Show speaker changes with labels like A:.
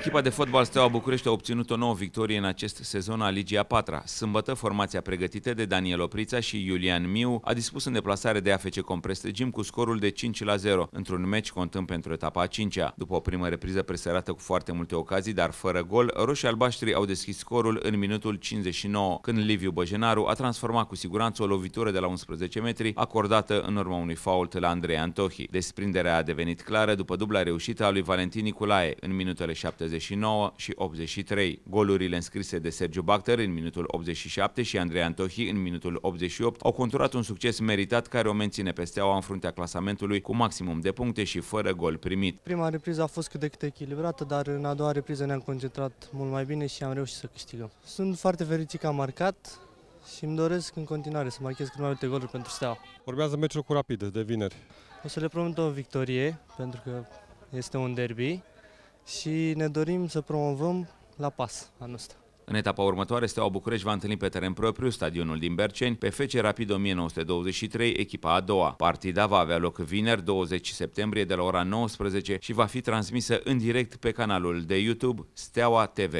A: Echipa de fotbal Steaua București a obținut o nouă victorie în acest sezon a Ligii a patra. Sâmbătă, formația pregătită de Daniel Oprița și Iulian Miu a dispus în deplasare de AFC Gym cu scorul de 5 la 0, într-un meci contând pentru etapa a 5-a. După o primă repriză presărată cu foarte multe ocazii, dar fără gol, roșii albaștri au deschis scorul în minutul 59, când Liviu Băjenaru a transformat cu siguranță o lovitură de la 11 metri, acordată în urma unui fault la Andrei Antohi. Desprinderea a devenit clară după dubla reușită a lui Valentin Nicolae în minutele 7 79 și 83. Golurile înscrise de Sergiu Bacter în minutul 87 și Andrei Antohi în minutul 88 au conturat un succes meritat care o menține pe steaua în fruntea clasamentului cu maximum de puncte și fără gol primit.
B: Prima repriză a fost cât de cât echilibrată, dar în a doua repriză ne-am concentrat mult mai bine și am reușit să câștigăm. Sunt foarte fericit că am marcat, și îmi doresc în continuare să marchez cât mai multe goluri pentru Steaua. Urmează meciul cu Rapid de vineri. O să le promit o victorie, pentru că este un derby și ne dorim să promovăm la pas anul ăsta.
A: În etapa următoare, Steaua București va întâlni pe teren propriu stadionul din Berceni pe FC Rapid 1923, echipa a doua. Partida va avea loc vineri 20 septembrie de la ora 19 și va fi transmisă în direct pe canalul de YouTube Steaua TV.